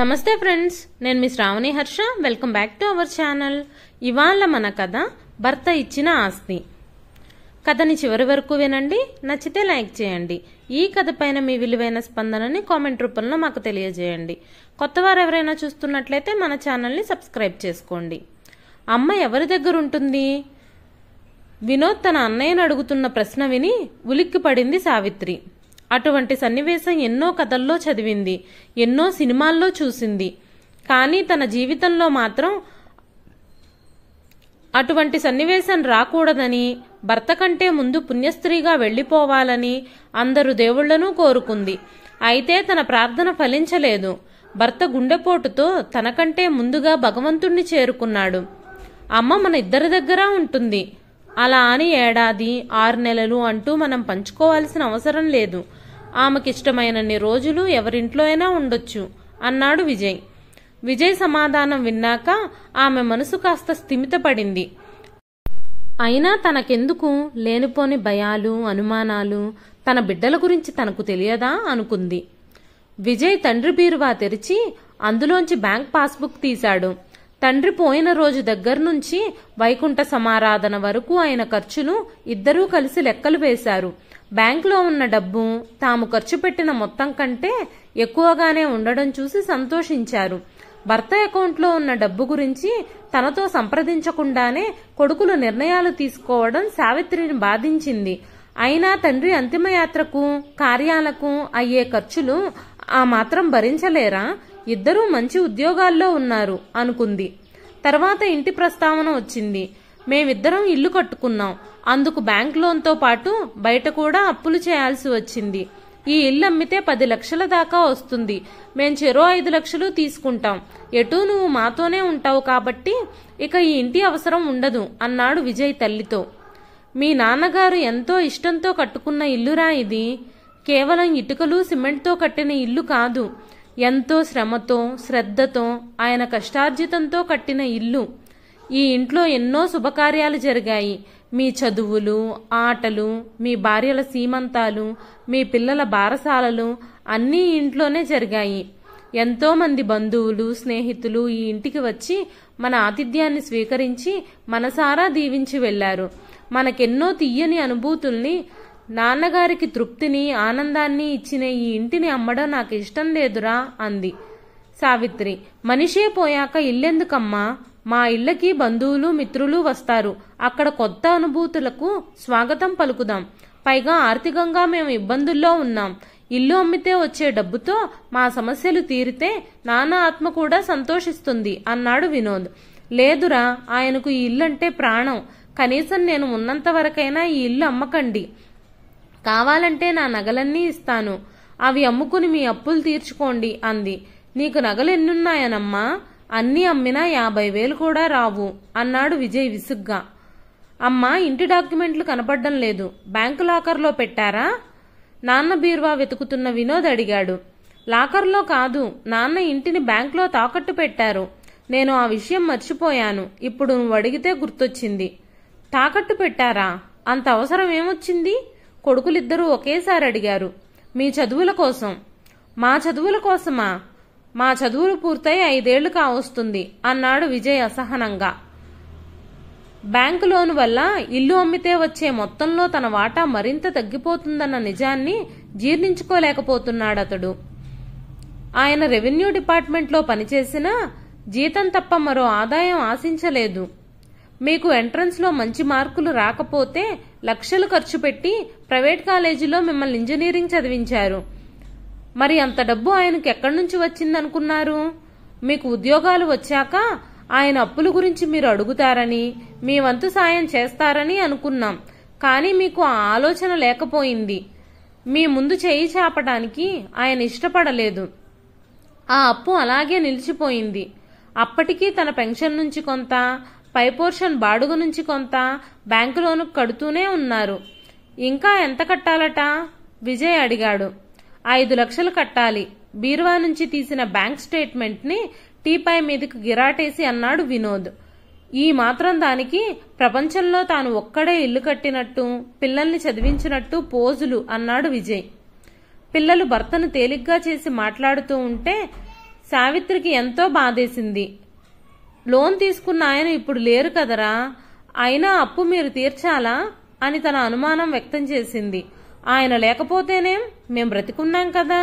నమస్తే ఫ్రెండ్స్ నేను మీ Sravani Harsha welcome back to our channel ఇవాళ మన కథ భర్త ఇచ్చిన ఆస్తి కథని చివరి వరకు వినండి నచ్చితే లైక్ చేయండి ఈ కథ పైన మీ విలువైన స్పందనని కామెంట్ రూపంలో మాకు తెలియజేయండి కొత్త వారు ఎవరైనా చూస్తున్నట్లయితే మన ఛానల్ని సబ్స్క్రైబ్ చేసుకోండి అమ్మ ఎవరి దగ్గర ఉంటుంది వినోద్ తన అన్నయ్యను అడుగుతున్న ప్రశ్న విని ఉలిక్కి పడింది సావిత్రి అటువంటి సన్నివేశం ఎన్నో కథల్లో చదివింది ఎన్నో సినిమాల్లో చూసింది కానీ తన జీవితంలో మాత్రం అటువంటి సన్నివేశం రాకూడదని భర్త కంటే ముందు పుణ్యస్త్రీగా వెళ్ళిపోవాలని అందరు దేవుళ్లను కోరుకుంది అయితే తన ప్రార్థన ఫలించలేదు భర్త గుండెపోటుతో తనకంటే ముందుగా భగవంతుణ్ణి చేరుకున్నాడు అమ్మ మన ఇద్దరి దగ్గర ఉంటుంది అలా అని ఏడాది ఆరు నెలలు అంటూ మనం పంచుకోవాల్సిన అవసరం లేదు ఆమెకిష్టమైనన్ని రోజులు ఎవరింట్లో అయినా ఉండొచ్చు అన్నాడు విజయ్ విజయ్ సమాధానం విన్నాక ఆమె మనసు కాస్త స్థిమితపడింది అయినా తనకెందుకు లేనిపోని భయాలు అనుమానాలు తన బిడ్డల గురించి తనకు తెలియదా అనుకుంది విజయ్ తండ్రి బీరువా తెరిచి అందులోంచి బ్యాంక్ పాస్బుక్ తీశాడు తండ్రి పోయిన రోజు దగ్గర నుంచి వైకుంఠ సమారాధన వరకు ఆయన ఖర్చును ఇద్దరూ కలిసి లెక్కలు వేశారు బ్యాంకులో ఉన్న డబ్బు తాము ఖర్చు పెట్టిన మొత్తం కంటే ఎక్కువగానే ఉండడం చూసి సంతోషించారు భర్త అకౌంట్లో ఉన్న డబ్బు గురించి తనతో సంప్రదించకుండానే కొడుకులు నిర్ణయాలు తీసుకోవడం సావిత్రిని బాధించింది అయినా తండ్రి అంతిమయాత్రకు కార్యాలకు అయ్యే ఖర్చులు ఆ మాత్రం భరించలేరా ఇద్దరూ మంచి ఉద్యోగాల్లో ఉన్నారు అనుకుంది తర్వాత ఇంటి ప్రస్తావన వచ్చింది మేమిద్దరం ఇల్లు కట్టుకున్నాం అందుకు బ్యాంక్ లోన్తో పాటు బయట కూడా అప్పులు చేయాల్సి వచ్చింది ఈ ఇల్లు అమ్మితే పది లక్షల దాకా వస్తుంది మేం చెరో ఐదు లక్షలు తీసుకుంటాం ఎటూ నువ్వు మాతోనే ఉంటావు కాబట్టి ఇక ఈ ఇంటి అవసరం ఉండదు అన్నాడు విజయ్ తల్లితో మీ నాన్నగారు ఎంతో ఇష్టంతో కట్టుకున్న ఇల్లురా ఇది కేవలం ఇటుకలు సిమెంట్తో కట్టిన ఇల్లు కాదు ఎంతో శ్రమతో శ్రద్ధతో ఆయన కష్టార్జితంతో కట్టిన ఇల్లు ఈ ఇంట్లో ఎన్నో శుభకార్యాలు జరిగాయి మీ చదువులు ఆటలు మీ భార్యల సీమంతాలు మీ పిల్లల బారసాలలు అన్నీ ఇంట్లోనే జరిగాయి ఎంతోమంది బంధువులు స్నేహితులు ఈ ఇంటికి వచ్చి మన ఆతిథ్యాన్ని స్వీకరించి మనసారా దీవించి వెళ్లారు మనకెన్నో తీయని అనుభూతుల్ని నాన్నగారికి తృప్తిని ఆనందాన్ని ఇచ్చిన ఈ ఇంటిని అమ్మడం నాకు ఇష్టం లేదురా అంది సావిత్రి మనిషే పోయాక ఇల్లెందుకమ్మా మా ఇళ్ళకి బంధువులు మిత్రులు వస్తారు అక్కడ కొత్త అనుభూతులకు స్వాగతం పలుకుదాం పైగా ఆర్థికంగా మేము ఇబ్బందుల్లో ఉన్నాం ఇల్లు అమ్మితే వచ్చే డబ్బుతో మా సమస్యలు తీరితే నాన్న ఆత్మ కూడా సంతోషిస్తుంది అన్నాడు వినోద్ లేదురా ఆయనకు ఈ ఇల్లు అంటే ప్రాణం కనీసం నేను ఉన్నంత వరకైనా ఈ ఇల్లు అమ్మకండి కావాలంటే నా నగలన్నీ ఇస్తాను అవి అమ్ముకుని మీ అప్పులు తీర్చుకోండి అంది నీకు నగలు ఎన్నున్నాయనమ్మా అన్నీ అమ్మినా యాభై వేలు కూడా రావు అన్నాడు విజయ్ విసుగ్గా అమ్మా ఇంటి డాక్యుమెంట్లు కనపడడం లేదు బ్యాంకు లాకర్లో పెట్టారా నాన్న బీర్వా వెతుకుతున్న వినోద్ అడిగాడు లాకర్లో కాదు నాన్న ఇంటిని బ్యాంకులో తాకట్టు పెట్టారు నేను ఆ విషయం మర్చిపోయాను ఇప్పుడు నువ్వు అడిగితే గుర్తొచ్చింది తాకట్టు పెట్టారా అంత అవసరం ఏమొచ్చింది కొడుకులిద్దరూ ఒకేసారి అడిగారు మీ చదువుల కోసం మా చదువుల కోసమా మా చదువులు పూర్తయి ఐదేళ్లు కావస్తుంది అన్నాడు విజయ్ అసహనంగా బ్యాంకు లోన్ వల్ల ఇల్లు అమ్మితే వచ్చే మొత్తంలో తన వాటా మరింత తగ్గిపోతుందన్న నిజాన్ని జీర్ణించుకోలేకపోతున్నాడు అతడు ఆయన రెవెన్యూ డిపార్ట్మెంట్లో పనిచేసినా జీతం తప్ప మరో ఆదాయం ఆశించలేదు మీకు ఎంట్రన్స్లో మంచి మార్కులు రాకపోతే లక్షలు ఖర్చు పెట్టి ప్రైవేట్ కాలేజీలో మిమ్మల్ని ఇంజనీరింగ్ చదివించారు మరి అంత డబ్బు ఆయనకు ఎక్కడి నుంచి వచ్చిందనుకున్నారు మీకు ఉద్యోగాలు వచ్చాక ఆయన అప్పుల గురించి మీరు అడుగుతారని మీ వంతు సాయం చేస్తారని అనుకున్నాం కానీ మీకు ఆ ఆలోచన లేకపోయింది మీ ముందు చేయి చాపడానికి ఆయన ఇష్టపడలేదు ఆ అప్పు అలాగే నిలిచిపోయింది అప్పటికీ తన పెన్షన్ నుంచి కొంత పై పోర్షన్ బాడుగ నుంచి కొంత బ్యాంకులోను కడుతూనే ఉన్నారు ఇంకా ఎంత కట్టాలట విజయ్ అడిగాడు ఐదు లక్షలు కట్టాలి బీరువా నుంచి తీసిన బ్యాంక్ స్టేట్మెంట్ని టీపాయ్ మీదకు గిరాటేసి అన్నాడు వినోద్ ఈ మాత్రం దానికి ప్రపంచంలో తాను ఒక్కడే ఇల్లు కట్టినట్టు పిల్లల్ని చదివించినట్టు పోజులు అన్నాడు విజయ్ పిల్లలు భర్తను తేలిగ్గా చేసి మాట్లాడుతూ ఉంటే సావిత్రికి ఎంతో బాధేసింది లోన్ తీసుకున్న ఆయన ఇప్పుడు లేరు కదరా అయినా అప్పు మీరు తీర్చాలా అని తన అనుమానం వ్యక్తం చేసింది ఆయన లేకపోతేనే మేం బ్రతికున్నాం కదా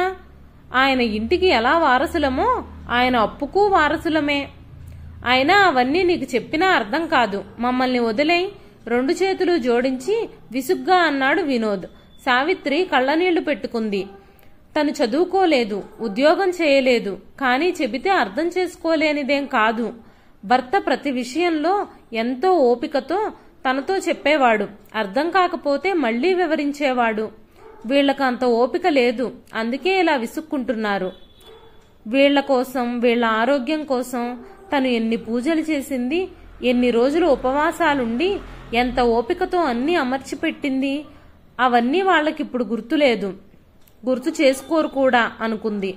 ఆయన ఇంటికి ఎలా వారసులమో ఆయన అప్పుకు వారసులమే ఆయన అవన్నీ నీకు చెప్పినా అర్థం కాదు మమ్మల్ని వదిలేయి రెండు చేతులు జోడించి విసుగ్గా అన్నాడు వినోద్ సావిత్రి కళ్ళనీళ్లు పెట్టుకుంది తను చదువుకోలేదు ఉద్యోగం చేయలేదు కానీ చెబితే అర్థం చేసుకోలేనిదేం కాదు భర్త ప్రతి విషయంలో ఎంతో ఓపికతో తనతో చెప్పేవాడు అర్థం కాకపోతే మళ్లీ వివరించేవాడు వీళ్లకు అంత ఓపిక లేదు అందుకే ఇలా విసుక్కుంటున్నారు వీళ్ల కోసం వీళ్ల ఆరోగ్యం కోసం తను ఎన్ని పూజలు చేసింది ఎన్ని రోజులు ఉపవాసాలుండి ఎంత ఓపికతో అన్నీ అమర్చిపెట్టింది అవన్నీ వాళ్ళకిప్పుడు గుర్తులేదు గుర్తు చేసుకోరు కూడా అనుకుంది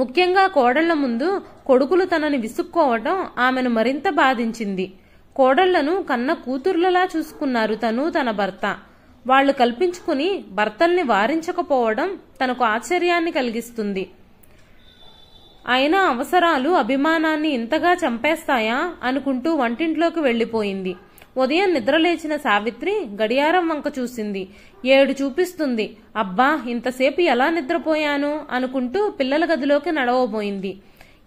ముఖ్యంగా కోడళ్ల ముందు కొడుకులు తనని విసుక్కోవటం ఆమెను మరింత బాధించింది కోడళ్లను కన్న కూతుర్లలా చూసుకున్నారు తను తన భర్త వాళ్లు కల్పించుకుని భర్తల్ని వారించకపోవడం తనకు ఆశ్చర్యాన్ని కలిగిస్తుంది అయినా అవసరాలు అభిమానాన్ని ఇంతగా చంపేస్తాయా అనుకుంటూ వంటింట్లోకి వెళ్లిపోయింది ఉదయం నిద్రలేచిన సావిత్రి గడియారం వంక చూసింది ఏడు చూపిస్తుంది అబ్బా ఇంతసేపు ఎలా నిద్రపోయాను అనుకుంటూ పిల్లల గదిలోకి నడవబోయింది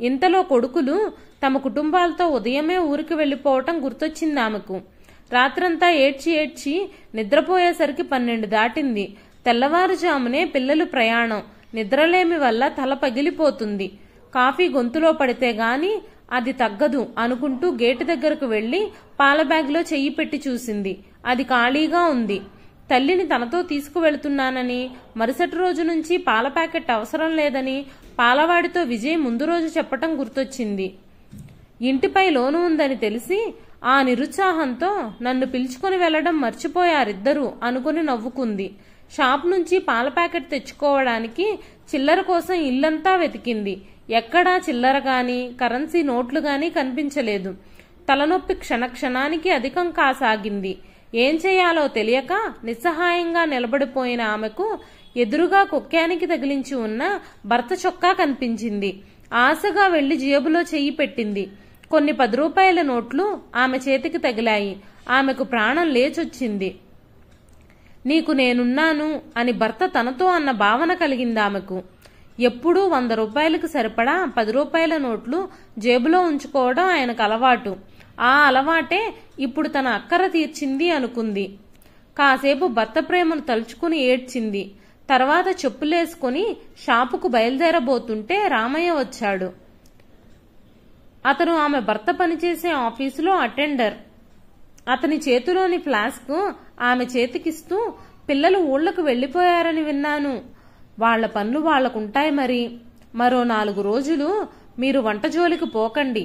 ఇంతలో కొడుకులు తమ కుటుంబాలతో ఉదయమే ఊరికి వెళ్ళిపోవటం గుర్తొచ్చింది ఆమెకు రాత్రంతా ఏడ్చి ఏడ్చి నిద్రపోయేసరికి పన్నెండు దాటింది తెల్లవారుజామునే పిల్లలు ప్రయాణం నిద్రలేమి వల్ల తల పగిలిపోతుంది కాఫీ గొంతులో పడితే గాని అది తగ్గదు అనుకుంటూ గేటు దగ్గరకు వెళ్లి పాల బ్యాగ్లో చెయ్యి పెట్టి చూసింది అది ఖాళీగా ఉంది తల్లిని తనతో తీసుకువెళుతున్నానని మరుసటి రోజు నుంచి పాల ప్యాకెట్ అవసరం లేదని పాలవాడితో విజయ్ ముందు రోజు చెప్పటం గుర్తొచ్చింది ఇంటిపై లోను ఉందని తెలిసి ఆ నిరుత్సాహంతో నన్ను పిలుచుకొని వెళ్లడం మర్చిపోయారిద్దరూ అనుకుని నవ్వుకుంది షాప్ నుంచి పాల ప్యాకెట్ తెచ్చుకోవడానికి చిల్లర కోసం ఇల్లంతా వెతికింది ఎక్కడా చిల్లర గాని కరెన్సీ నోట్లు గాని కనిపించలేదు తలనొప్పి క్షణక్షణానికి అధికం కాసాగింది ఏం చేయాలో తెలియక నిస్సహాయంగా నిలబడిపోయిన ఆమెకు ఎదురుగా కుక్కానికి తగిలించి ఉన్న భర్త చొక్కా కనిపించింది ఆశగా వెళ్లి జేబులో చెయ్యి పెట్టింది కొన్ని పది రూపాయల నోట్లు ఆమె చేతికి తగిలాయి ఆమెకు ప్రాణం లేచొచ్చింది నీకు నేనున్నాను అని భర్త తనతో అన్న భావన కలిగింది ఆమెకు ఎప్పుడూ వంద రూపాయలకు సరిపడా పది రూపాయల నోట్లు జేబులో ఉంచుకోవడం ఆయనకు అలవాటు ఆ అలవాటే ఇప్పుడు తన అక్కర తీర్చింది అనుకుంది కాసేపు భర్త ప్రేమను తలుచుకుని ఏడ్చింది తర్వాత చెప్పులేసుకుని షాపుకు బయలుదేరబోతుంటే రామయ్య వచ్చాడు అతను ఆమె భర్త పనిచేసే ఆఫీసులో అటెండర్ అతని చేతిలోని ఫ్లాస్క్ ఆమె చేతికిస్తూ పిల్లలు ఊళ్ళకు వెళ్ళిపోయారని విన్నాను వాళ్ల పనులు వాళ్లకుంటాయి మరి మరో నాలుగు రోజులు మీరు వంట జోలికి పోకండి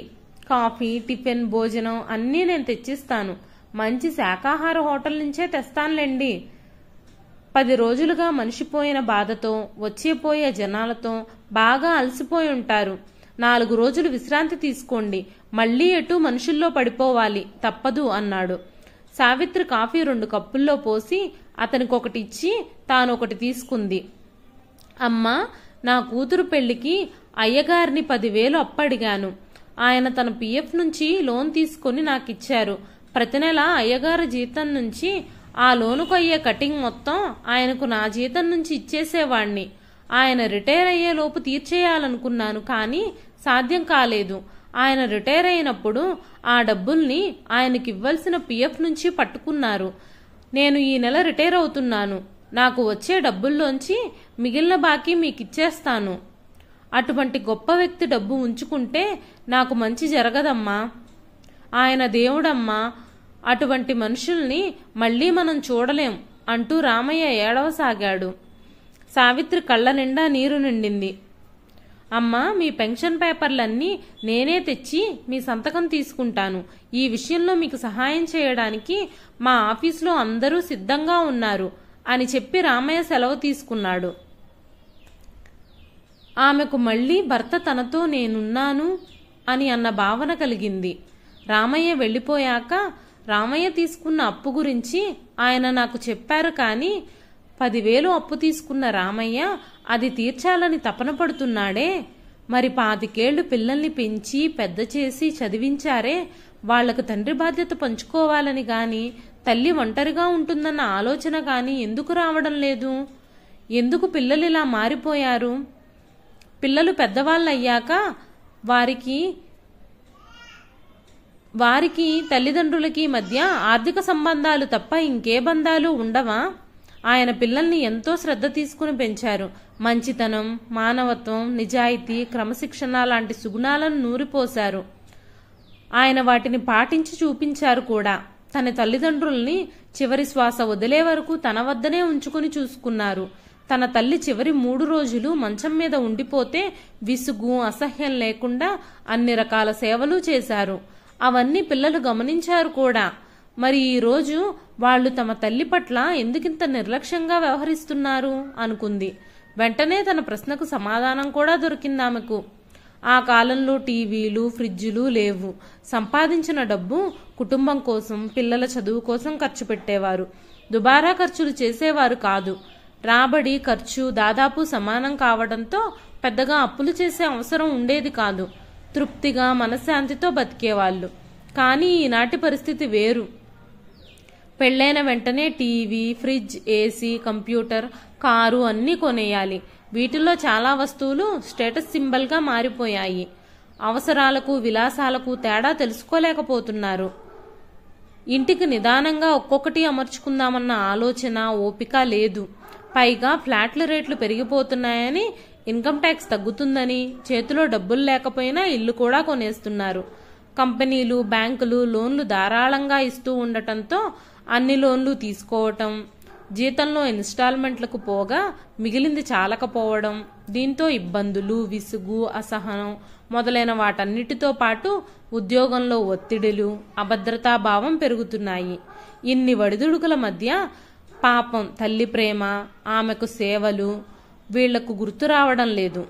కాఫీ టిఫిన్ భోజనం అన్నీ నేను తెచ్చిస్తాను మంచి శాకాహార హోటల్ నుంచే తెస్తానులేండి పది రోజులుగా మనిషిపోయిన బాధతో వచ్చిపోయే జనాలతో బాగా అలసిపోయి ఉంటారు నాలుగు రోజులు విశ్రాంతి తీసుకోండి మళ్లీ ఎటు మనుషుల్లో పడిపోవాలి తప్పదు అన్నాడు సావిత్రి కాఫీ రెండు కప్పుల్లో పోసి అతనికొకటి ఇచ్చి తాను ఒకటి తీసుకుంది అమ్మా నా కూతురు పెళ్లికి అయ్యగారిని పదివేలు అప్పడిగాను ఆయన తన పిఎఫ్ నుంచి లోన్ తీసుకుని నాకిచ్చారు ప్రతి నెల అయ్యగారి జీతం నుంచి ఆ లోనుకు అయ్యే కటింగ్ మొత్తం ఆయనకు నా జీతం నుంచి ఇచ్చేసేవాణ్ణి ఆయన రిటైర్ అయ్యేలోపు తీర్చేయాలనుకున్నాను కానీ సాధ్యం కాలేదు ఆయన రిటైర్ అయినప్పుడు ఆ డబ్బుల్ని ఆయనకి ఇవ్వాల్సిన పిఎఫ్ నుంచి పట్టుకున్నారు నేను ఈ నెల రిటైర్ అవుతున్నాను నాకు వచ్చే డబ్బుల్లోంచి మిగిలిన బాకీ మీకు ఇచ్చేస్తాను అటువంటి గొప్ప వ్యక్తి డబ్బు ఉంచుకుంటే నాకు మంచి జరగదమ్మా ఆయన దేవుడమ్మా అటువంటి మనుషుల్ని మళ్ళీ మనం చూడలేం అంటూ రామయ్య ఏడవసాగాడు సావిత్రి కళ్ళ నిండా నీరు నిండింది అమ్మ మీ పెన్షన్ పేపర్లన్నీ నేనే తెచ్చి మీ సంతకం తీసుకుంటాను ఈ విషయంలో మీకు సహాయం చేయడానికి మా ఆఫీసులో అందరూ సిద్ధంగా ఉన్నారు అని చెప్పి రామయ్య సెలవు తీసుకున్నాడు ఆమెకు మళ్ళీ భర్త తనతో నేనున్నాను అని అన్న భావన కలిగింది రామయ్య వెళ్ళిపోయాక రామయ్య తీసుకున్న అప్పు గురించి ఆయన నాకు చెప్పారు కానీ పదివేలు అప్పు తీసుకున్న రామయ్య అది తీర్చాలని తపన పడుతున్నాడే మరి పాతికేళ్లు పిల్లల్ని పెంచి పెద్ద చేసి చదివించారే వాళ్లకు తండ్రి బాధ్యత పంచుకోవాలని గాని తల్లి ఒంటరిగా ఉంటుందన్న ఆలోచన కానీ ఎందుకు రావడం లేదు ఎందుకు పిల్లలు ఇలా మారిపోయారు పిల్లలు పెద్దవాళ్ళు అయ్యాక వారికి వారికి తల్లిదండ్రులకి మధ్య ఆర్థిక సంబంధాలు తప్ప ఇంకే బంధాలు ఉండవా ఆయన పిల్లల్ని ఎంతో శ్రద్ధ తీసుకుని పెంచారు మంచితనం మానవత్వం నిజాయితీ క్రమశిక్షణ లాంటి సుగుణాలను నూరిపోశారు ఆయన వాటిని పాటించి చూపించారు కూడా తన తల్లిదండ్రుల్ని చివరి శ్వాస వదిలే వరకు తన వద్దనే ఉంచుకుని చూసుకున్నారు తన తల్లి చివరి మూడు రోజులు మంచం మీద ఉండిపోతే విసుగు అసహ్యం లేకుండా అన్ని రకాల సేవలు చేశారు అవన్నీ పిల్లలు గమనించారు కూడా మరి ఈరోజు వాళ్ళు తమ తల్లి పట్ల ఎందుకింత నిర్లక్ష్యంగా వ్యవహరిస్తున్నారు అనుకుంది వెంటనే తన ప్రశ్నకు సమాధానం కూడా దొరికింది ఆమెకు ఆ కాలంలో టీవీలు ఫ్రిడ్జులు లేవు సంపాదించిన డబ్బు కుటుంబం కోసం పిల్లల చదువు కోసం ఖర్చు పెట్టేవారు దుబారా ఖర్చులు చేసేవారు కాదు రాబడి ఖర్చు దాదాపు సమానం కావడంతో పెద్దగా అప్పులు చేసే అవసరం ఉండేది కాదు తృప్తిగా మనశ్శాంతితో బతికేవాళ్లు కానీ ఈనాటి పరిస్థితి వేరు పెళ్ళైన వెంటనే TV fridge AC computer car అన్నీ కొనేయాలి వీటిల్లో చాలా వస్తువులు స్టేటస్ సింబల్గా మారిపోయాయి అవసరాలకు విలాసాలకు తేడా తెలుసుకోలేకపోతున్నారు ఇంటికి నిదానంగా ఒక్కొక్కటి అమర్చుకుందామన్న ఆలోచన ఓపిక లేదు పైగా ఫ్లాట్ల రేట్లు పెరిగిపోతున్నాయని ఇన్కమ్ ట్యాక్స్ తగ్గుతుందని చేతిలో డబ్బులు లేకపోయినా ఇల్లు కూడా కొనేస్తున్నారు కంపెనీలు బ్యాంకులు లోన్లు ధారాళంగా ఇస్తూ ఉండటంతో అన్ని లోన్లు తీసుకోవటం జీతంలో ఇన్స్టాల్మెంట్లకు పోగా మిగిలింది చాలకపోవడం దీంతో ఇబ్బందులు విసుగు అసహనం మొదలైన వాటన్నిటితో పాటు ఉద్యోగంలో ఒత్తిడులు అభద్రతాభావం పెరుగుతున్నాయి ఇన్ని వడిదుడుకుల మధ్య పాపం తల్లి ప్రేమ ఆమెకు సేవలు వీళ్లకు గుర్తు రావడం లేదు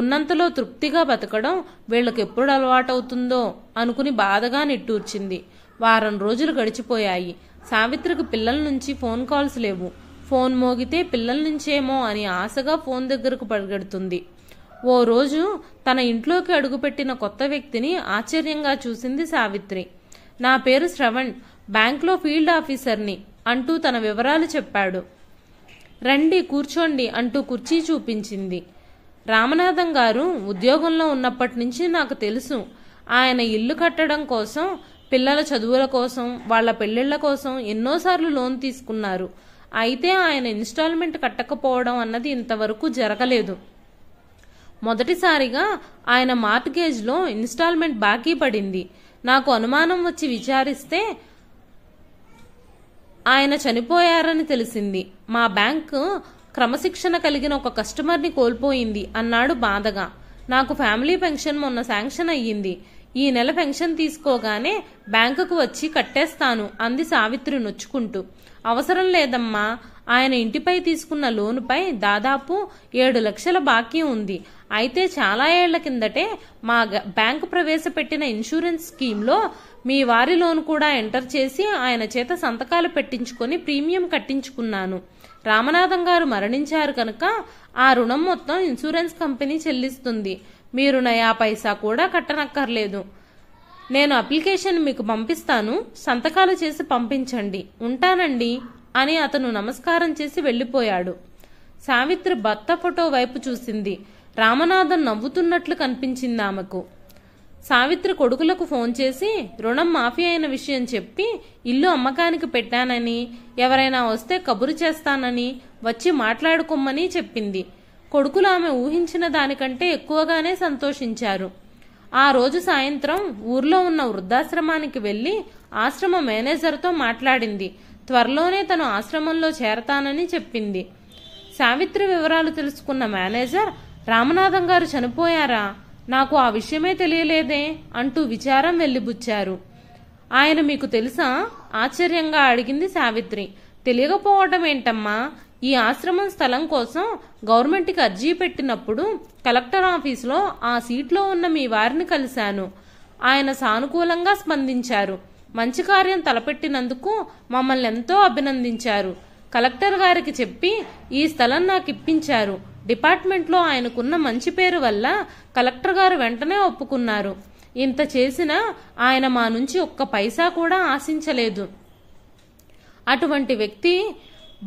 ఉన్నంతలో తృప్తిగా బతకడం వీళ్లకు ఎప్పుడు అలవాటవుతుందో అనుకుని బాధగా నిట్టూర్చింది వారం రోజులు గడిచిపోయాయి సావిత్రికి పిల్లల నుంచి ఫోన్ కాల్స్ లేవు ఫోన్ మోగితే పిల్లల నుంచేమో అని ఆశగా ఫోన్ దగ్గరకు పరిగెడుతుంది ఓ రోజు తన ఇంట్లోకి అడుగుపెట్టిన కొత్త వ్యక్తిని ఆశ్చర్యంగా చూసింది సావిత్రి నా పేరు శ్రవణ్ బ్యాంక్లో ఫీల్డ్ ఆఫీసర్ని అంటూ తన వివరాలు చెప్పాడు రండి కూర్చోండి అంటూ కుర్చీ చూపించింది రామనాథం గారు ఉద్యోగంలో ఉన్నప్పటి నుంచి నాకు తెలుసు ఆయన ఇల్లు కట్టడం కోసం పిల్లల చదువుల కోసం వాళ్ల పెళ్లిళ్ల కోసం ఎన్నోసార్లు లోన్ తీసుకున్నారు అయితే ఆయన ఇన్స్టాల్మెంట్ కట్టకపోవడం అన్నది ఇంతవరకు జరగలేదు మొదటిసారిగా ఆయన మార్ట్గేజ్లో ఇన్స్టాల్మెంట్ బాకీ పడింది నాకు అనుమానం వచ్చి విచారిస్తే ఆయన చనిపోయారని తెలిసింది మా బ్యాంకు క్రమశిక్షణ కలిగిన ఒక కస్టమర్ని కోల్పోయింది అన్నాడు బాధగా నాకు ఫ్యామిలీ పెన్షన్ మొన్న శాంక్షన్ అయ్యింది ఈ నెల పెన్షన్ తీసుకోగానే బ్యాంకుకు వచ్చి కట్టేస్తాను అంది సావిత్రి నొచ్చుకుంటూ అవసరం లేదమ్మా ఆయన ఇంటిపై తీసుకున్న లోనుపై దాదాపు ఏడు లక్షల బాకీ ఉంది అయితే చాలా ఏళ్ల కిందటే మా బ్యాంకు ప్రవేశపెట్టిన ఇన్సూరెన్స్ స్కీమ్లో మీ వారి లోన్ కూడా ఎంటర్ చేసి ఆయన చేత సంతకాలు పెట్టించుకొని ప్రీమియం కట్టించుకున్నాను రామనాథం గారు మరణించారు కనుక ఆ రుణం మొత్తం ఇన్సూరెన్స్ కంపెనీ చెల్లిస్తుంది మీరు నయా పైసా కూడా కట్టనక్కర్లేదు నేను అప్లికేషన్ మీకు పంపిస్తాను సంతకాలు చేసి పంపించండి ఉంటానండి అని అతను నమస్కారం చేసి వెళ్ళిపోయాడు సావిత్రి భర్త ఫోటో వైపు చూసింది రామనాథన్ నవ్వుతున్నట్లు కనిపించింది ఆమెకు సావిత్రి కొడుకులకు ఫోన్ చేసి రుణం మాఫీ అయిన విషయం చెప్పి ఇల్లు అమ్మకానికి పెట్టానని ఎవరైనా వస్తే కబురు చేస్తానని వచ్చి మాట్లాడుకోమని చెప్పింది కొడుకులు ఆమె ఊహించిన దానికంటే ఎక్కువగానే సంతోషించారు ఆ రోజు సాయంత్రం ఊర్లో ఉన్న వృద్ధాశ్రమానికి వెళ్ళి ఆశ్రమ మేనేజర్తో మాట్లాడింది త్వరలోనే తను ఆశ్రమంలో చేరతానని చెప్పింది సావిత్రి వివరాలు తెలుసుకున్న మేనేజర్ రామనాథం గారు చనిపోయారా నాకు ఆ విషయమే తెలియలేదే అంటూ విచారం వెళ్లిబుచ్చారు ఆయన మీకు తెలుసా ఆశ్చర్యంగా అడిగింది సావిత్రి తెలియకపోవటం ఏంటమ్మా ఈ ఆశ్రమం స్థలం కోసం గవర్నమెంట్కి అర్జీ పెట్టినప్పుడు కలెక్టర్ ఆఫీసులో ఆ సీట్లో ఉన్న మీ వారిని కలిశాను ఆయన సానుకూలంగా స్పందించారు మంచి కార్యం తలపెట్టినందుకు మమ్మల్ని ఎంతో అభినందించారు కలెక్టర్ గారికి చెప్పి ఈ స్థలం నాకు ఇప్పించారు డిపార్ట్మెంట్లో ఆయనకున్న మంచి పేరు వల్ల కలెక్టర్ గారు వెంటనే ఒప్పుకున్నారు ఇంత చేసినా ఆయన మా నుంచి ఒక్క పైసా కూడా ఆశించలేదు అటువంటి వ్యక్తి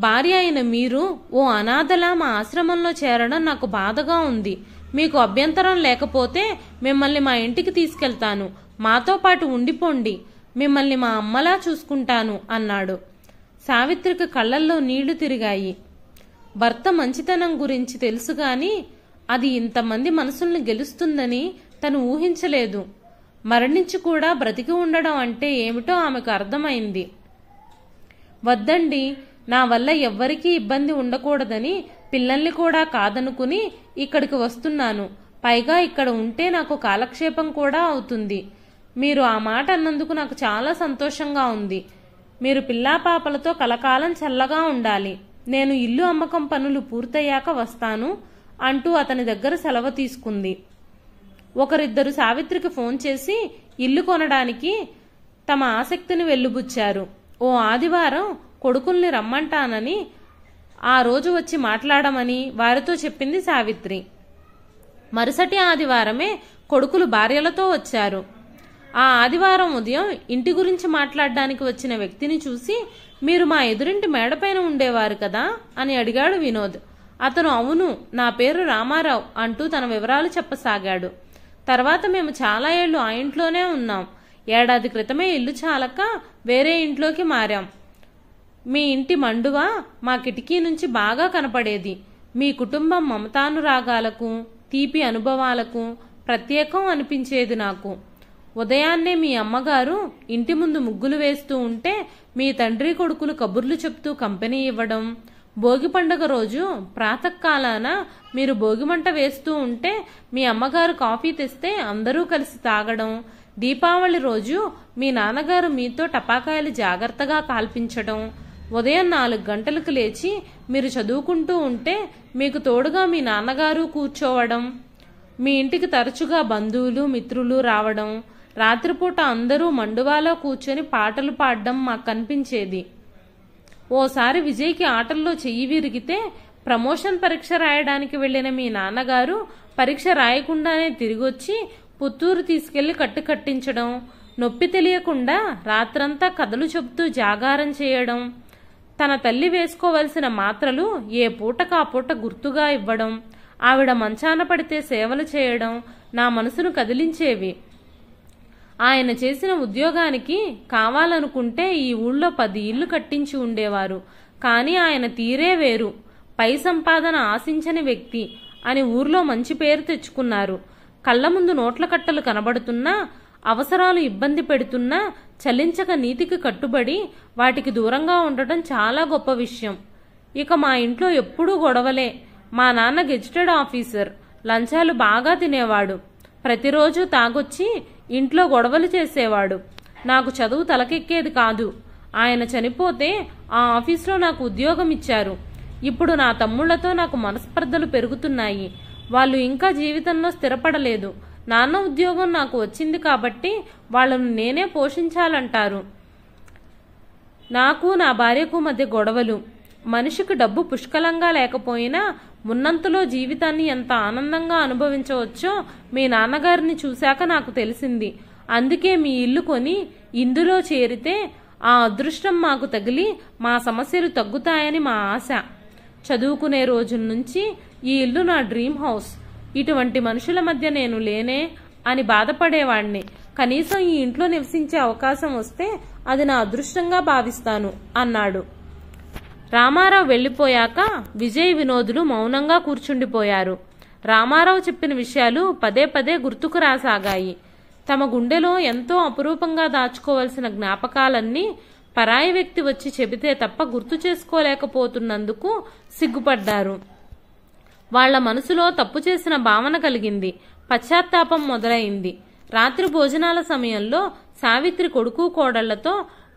భార్య అయిన మీరు ఓ అనాథలా మా ఆశ్రమంలో చేరడం నాకు బాధగా ఉంది మీకు అభ్యంతరం లేకపోతే మిమ్మల్ని మా ఇంటికి తీసుకెళ్తాను మాతో పాటు ఉండిపోండి మిమ్మల్ని మా అమ్మలా చూసుకుంటాను అన్నాడు సావిత్రికి కళ్ళల్లో నీళ్లు తిరిగాయి భర్త మంచితనం గురించి తెలుసు అది ఇంతమంది మనసుల్ని గెలుస్తుందని తను ఊహించలేదు మరణించి కూడా బ్రతికి ఉండడం అంటే ఏమిటో ఆమెకు అర్థమైంది వద్దండి నా వల్ల ఎవ్వరికీ ఇబ్బంది ఉండకూడదని పిల్లల్ని కూడా కాదనుకుని ఇక్కడికి వస్తున్నాను పైగా ఇక్కడ ఉంటే నాకు కాలక్షేపం కూడా అవుతుంది మీరు ఆ మాట అన్నందుకు నాకు చాలా సంతోషంగా ఉంది మీరు పిల్లాపాపలతో కలకాలం చల్లగా ఉండాలి నేను ఇల్లు అమ్మకం పనులు పూర్తయ్యాక వస్తాను అంటూ అతని దగ్గర సెలవు తీసుకుంది ఒకరిద్దరు సావిత్రికి ఫోన్ చేసి ఇల్లు కొనడానికి తమ ఆసక్తిని వెల్లుబుచ్చారు ఓ ఆదివారం కొడుకుల్ని రమ్మంటానని ఆ రోజు వచ్చి మాట్లాడమని వారితో చెప్పింది సావిత్రి మరుసటి ఆదివారమే కొడుకులు భార్యలతో వచ్చారు ఆ ఆదివారం ఉదయం ఇంటి గురించి మాట్లాడడానికి వచ్చిన వ్యక్తిని చూసి మీరు మా ఎదురింటి మేడపైన ఉండేవారు కదా అని అడిగాడు వినోద్ అతను అవును నా పేరు రామారావు అంటూ తన వివరాలు చెప్పసాగాడు తర్వాత మేము చాలా ఏళ్ళు ఆ ఇంట్లోనే ఉన్నాం ఏడాది క్రితమే ఇల్లు చాలక వేరే ఇంట్లోకి మారాం మీ ఇంటి మండువ మా కిటికీ నుంచి బాగా కనపడేది మీ కుటుంబం మమతానురాగాలకు తీపి అనుభవాలకు ప్రత్యేకం అనిపించేది నాకు ఉదయాన్నే మీ అమ్మగారు ఇంటి ముందు ముగ్గులు వేస్తూ ఉంటే మీ తండ్రి కొడుకులు కబుర్లు చెప్తూ కంపెనీ ఇవ్వడం భోగి పండుగ రోజు ప్రాతకాలాన మీరు భోగిమంట వేస్తూ ఉంటే మీ అమ్మగారు కాఫీ తెస్తే అందరూ కలిసి తాగడం దీపావళి రోజు మీ నాన్నగారు మీతో టపాకాయలు జాగ్రత్తగా కాల్పించడం ఉదయం నాలుగు గంటలకు లేచి మీరు చదువుకుంటూ ఉంటే మీకు తోడుగా మీ నాన్నగారు కూర్చోవడం మీ ఇంటికి తరచుగా బంధువులు మిత్రులు రావడం రాత్రిపూట అందరూ మండువాలో కూర్చొని పాటలు పాడడం మాకు కనిపించేది ఓసారి విజయ్కి ఆటల్లో చెయ్యి విరిగితే ప్రమోషన్ పరీక్ష రాయడానికి వెళ్ళిన మీ నాన్నగారు పరీక్ష రాయకుండానే తిరిగొచ్చి పుత్తూరు తీసుకెళ్లి కట్టు కట్టించడం నొప్పి తెలియకుండా రాత్రంతా కథలు చెబుతూ జాగారం చేయడం తన తల్లి వేసుకోవలసిన మాత్రలు ఏ పూటకా పూట గుర్తుగా ఇవ్వడం ఆవిడ మంచాన పడితే సేవలు చేయడం నా మనసును కదిలించేవి ఆయన చేసిన ఉద్యోగానికి కావాలనుకుంటే ఈ ఊళ్ళో పది ఇళ్ళు కట్టించి ఉండేవారు కానీ ఆయన తీరే వేరు పై సంపాదన ఆశించని వ్యక్తి అని ఊర్లో మంచి పేరు తెచ్చుకున్నారు కళ్ళ ముందు నోట్ల కట్టలు కనబడుతున్నా అవసరాలు ఇబ్బంది పెడుతున్నా చలించక నీతికి కట్టుబడి వాటికి దూరంగా ఉండటం చాలా గొప్ప విషయం ఇక మా ఇంట్లో ఎప్పుడూ గొడవలే మా నాన్న గెజిటెడ్ ఆఫీసర్ లంచాలు బాగా తినేవాడు ప్రతిరోజు తాగొచ్చి ఇంట్లో గొడవలు చేసేవాడు నాకు చదువు తలకెక్కేది కాదు ఆయన చనిపోతే ఆ ఆఫీస్లో నాకు ఉద్యోగం ఇచ్చారు ఇప్పుడు నా తమ్ముళ్లతో నాకు మనస్పర్ధలు పెరుగుతున్నాయి వాళ్ళు ఇంకా జీవితంలో స్థిరపడలేదు నాన్న ఉద్యోగం నాకు వచ్చింది కాబట్టి వాళ్ళను నేనే పోషించాలంటారు నాకు నా భార్యకు మధ్య గొడవలు మనిషికి డబ్బు పుష్కలంగా లేకపోయినా ఉన్నంతలో జీవితాన్ని ఎంత ఆనందంగా అనుభవించవచ్చో మీ నాన్నగారిని చూశాక నాకు తెలిసింది అందుకే మీ ఇల్లు కొని ఇందులో చేరితే ఆ అదృష్టం మాకు తగిలి మా సమస్యలు తగ్గుతాయని మా ఆశ చదువుకునే రోజు నుంచి ఈ ఇల్లు నా డ్రీమ్ హౌస్ ఇటువంటి మనుషుల మధ్య నేను లేనే అని బాధపడేవాణ్ణి కనీసం ఈ ఇంట్లో నివసించే అవకాశం వస్తే అది నా అదృష్టంగా భావిస్తాను అన్నాడు రామారావు వెళ్ళిపోయాక విజయ్ వినోదులు మౌనంగా కూర్చుండిపోయారు రామారావు చెప్పిన విషయాలు పదే పదే గుర్తుకు రాసాగాయి తమ గుండెలో ఎంతో అపురూపంగా దాచుకోవలసిన జ్ఞాపకాలన్నీ పరాయి వ్యక్తి వచ్చి చెబితే తప్ప గుర్తు చేసుకోలేకపోతున్నందుకు సిగ్గుపడ్డారు వాళ్ల మనసులో తప్పు చేసిన భావన కలిగింది పశ్చాత్తాపం మొదలైంది రాత్రి భోజనాల సమయంలో సావిత్రి కొడుకు కోడళ్లతో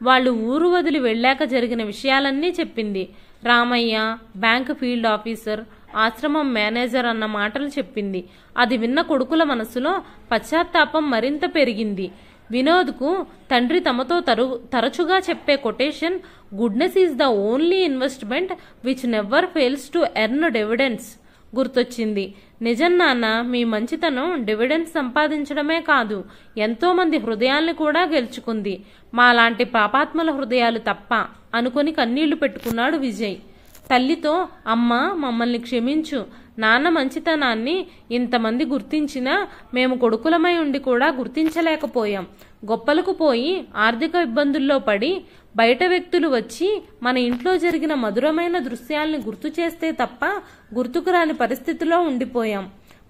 వాళ్ళు ఊరు వదిలి వెళ్ళాక జరిగిన విషయాలన్నీ చెప్పింది రామయ్య బ్యాంక్ ఫీల్డ్ ఆఫీసర్ ఆశ్రమం మేనేజర్ అన్న మాటలు చెప్పింది అది విన్న కొడుకుల మనసులో పశ్చాత్తాపం మరింత పెరిగింది వినోద్కు తండ్రి తమతో తరు తరచుగా చెప్పే quotation goodness is the only investment which never fails to earn dividends గుర్తొచ్చింది నిజం నాన్న మీ మంచితనం డివిడెండ్ సంపాదించడమే కాదు ఎంతోమంది హృదయాల్ని కూడా గెలుచుకుంది మాలాంటి పాపాత్మల హృదయాలు తప్ప అనుకుని కన్నీళ్లు పెట్టుకున్నాడు విజయ్ తల్లితో అమ్మ మమ్మల్ని క్షమించు నాన్న మంచితనాన్ని ఇంతమంది గుర్తించినా మేము కొడుకులమై ఉండి కూడా గుర్తించలేకపోయాం గొప్పలకు పోయి ఆర్థిక ఇబ్బందుల్లో పడి బయట వ్యక్తులు వచ్చి మన ఇంట్లో జరిగిన మధురమైన దృశ్యాల్ని గుర్తు చేస్తే తప్ప గుర్తుకు రాని పరిస్థితిలో ఉండిపోయాం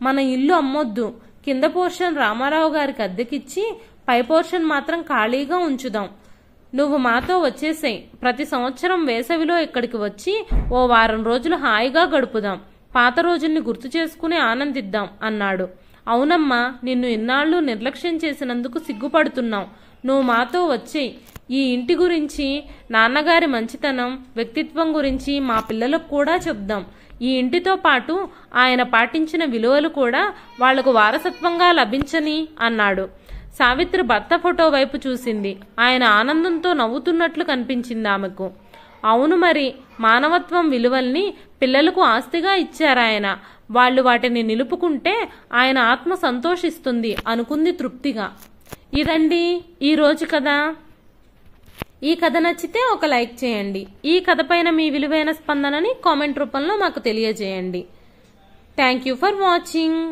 మన ఇల్లు అమ్మొద్దు కింద పోర్షన్ రామారావు గారికి అద్దెకిచ్చి పై పోర్షన్ మాత్రం ఖాళీగా ఉంచుదాం నువ్వు మాతో వచ్చేసాయి ప్రతి సంవత్సరం వేసవిలో ఇక్కడికి వచ్చి ఓ వారం రోజులు హాయిగా గడుపుదాం పాత రోజుల్ని గుర్తు చేసుకుని ఆనందిద్దాం అన్నాడు అవునమ్మా నిన్ను ఇన్నాళ్ళు నిర్లక్ష్యం చేసినందుకు సిగ్గుపడుతున్నావు నువ్వు మాతో వచ్చేయి ఈ ఇంటి గురించి నాన్నగారి మంచితనం వ్యక్తిత్వం గురించి మా పిల్లలకు కూడా చెప్దాం ఈ ఇంటితో పాటు ఆయన పాటించిన విలువలు కూడా వాళ్లకు వారసత్వంగా లభించని అన్నాడు సావిత్రి భర్త ఫోటో వైపు చూసింది ఆయన ఆనందంతో నవ్వుతున్నట్లు కనిపించింది ఆమెకు అవును మరి మానవత్వం విలువల్ని పిల్లలకు ఆస్తిగా ఇచ్చారాయన వాళ్ళు వాటిని నిలుపుకుంటే ఆయన ఆత్మ సంతోషిస్తుంది అనుకుంది తృప్తిగా ఇదండి ఈరోజు కదా ఈ కథ నచ్చితే ఒక లైక్ చేయండి ఈ కథ పైన మీ విలువైన స్పందనని కామెంట్ రూపంలో మాకు తెలియజేయండి థ్యాంక్ యూ ఫర్ వాచింగ్